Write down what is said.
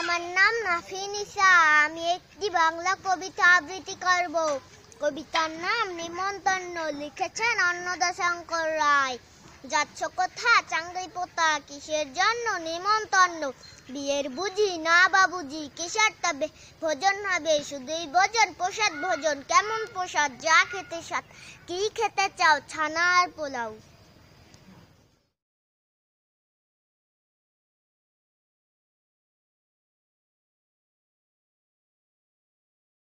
আমার নাম নাফিনিসা আমি একটি বাংলা কবিতা আবৃত্তি করব কবিতার নাম নিমন্ত্রণ লিখেছেন অন্নদাশঙ্কর রায় যাচ্ছ কোথা চাঙ্গি পোতা কিসের জন্য নিমন্ত্রণ বিয়ের বুঝি না বুঝি কিসের তবে ভোজন হবে শুধুই ভোজন প্রসাদ ভোজন কেমন প্রসাদ যা খেতে সাত কি খেতে চাও ছানা আর পোলাও